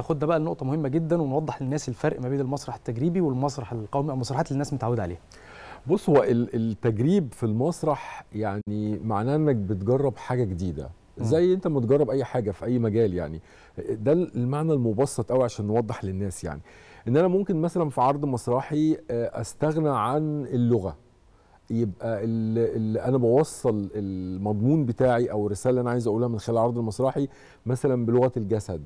تاخدنا بقى لنقطة مهمة جدا ونوضح للناس الفرق ما بين المسرح التجريبي والمسرح القومي أو المسرحات اللي الناس متعودة عليها. بص هو التجريب في المسرح يعني معناه انك بتجرب حاجة جديدة زي انت ما تجرب اي حاجة في اي مجال يعني ده المعنى المبسط قوي عشان نوضح للناس يعني ان انا ممكن مثلا في عرض مسرحي آه، استغنى عن اللغة يبقى اللي انا بوصل المضمون بتاعي او الرسالة اللي انا عايز اقولها من خلال العرض المسرحي مثلا بلغة الجسد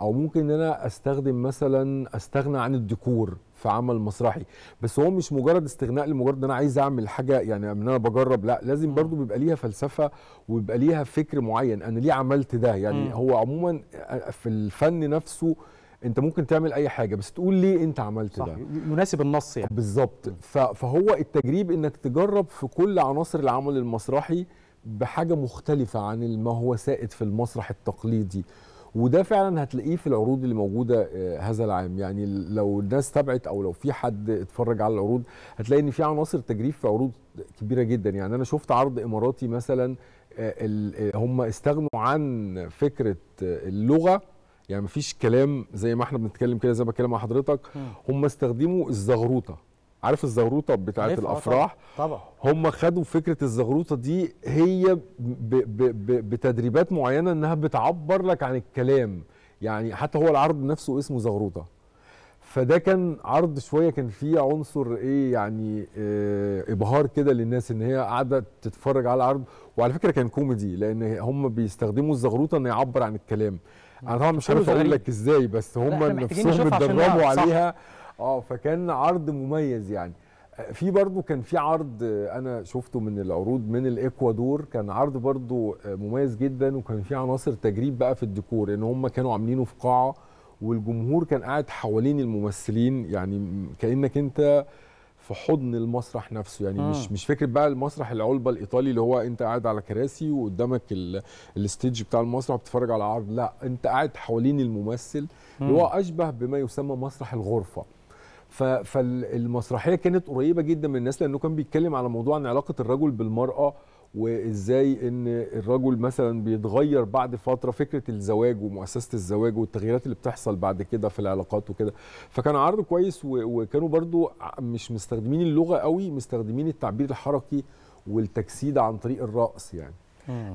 او ممكن ان انا استخدم مثلا استغنى عن الديكور في عمل مسرحي بس هو مش مجرد استغناء لمجرد ان انا عايز اعمل حاجه يعني ان انا بجرب لا لازم برضو بيبقى ليها فلسفه ويبقى ليها فكر معين انا ليه عملت ده يعني م. هو عموما في الفن نفسه انت ممكن تعمل اي حاجه بس تقول ليه انت عملت صح. ده يناسب النص يعني بالظبط فهو التجريب انك تجرب في كل عناصر العمل المسرحي بحاجه مختلفه عن ما هو سائد في المسرح التقليدي وده فعلا هتلاقيه في العروض اللي موجوده آه، هذا العام يعني لو الناس تابعت او لو في حد اتفرج على العروض هتلاقي ان في عناصر تجريف في عروض كبيره جدا يعني انا شفت عرض اماراتي مثلا آه، آه، هم استغنوا عن فكره اللغه يعني مفيش كلام زي ما احنا بنتكلم كده زي ما بتكلم مع حضرتك هم استخدموا الزغروطه عارف الزغروطه بتاعت آه، الافراح طبعا هم خدوا فكره الزغروطه دي هي ب ب ب بتدريبات معينه انها بتعبر لك عن الكلام يعني حتى هو العرض نفسه اسمه زغروطه فده كان عرض شويه كان فيه عنصر ايه يعني إيه ابهار كده للناس ان هي قاعده تتفرج على العرض وعلى فكره كان كوميدي لان هم بيستخدموا الزغروطه انه يعبر عن الكلام انا طبعا مش عارف اقول لك ازاي بس هم نفسهم اتدربوا عليها صح. اه فكان عرض مميز يعني آه، في برضو كان في عرض انا شفته من العروض من الاكوادور كان عرض برضو آه، مميز جدا وكان في عناصر تجريب بقى في الديكور ان هم كانوا عاملينه في قاعه والجمهور كان قاعد حوالين الممثلين يعني كانك انت في حضن المسرح نفسه يعني آه. مش مش فكره بقى المسرح العلبه الايطالي اللي هو انت قاعد على كراسي وقدامك الستيج بتاع المسرح بتتفرج على عرض لا انت قاعد حوالين الممثل اللي هو اشبه بما يسمى مسرح الغرفه فالمسرحيه كانت قريبه جدا من الناس لانه كان بيتكلم على موضوع عن علاقه الرجل بالمراه وازاي ان الرجل مثلا بيتغير بعد فتره فكره الزواج ومؤسسه الزواج والتغييرات اللي بتحصل بعد كده في العلاقات وكده فكان عرض كويس وكانوا برضو مش مستخدمين اللغه قوي مستخدمين التعبير الحركي والتجسيد عن طريق الرقص يعني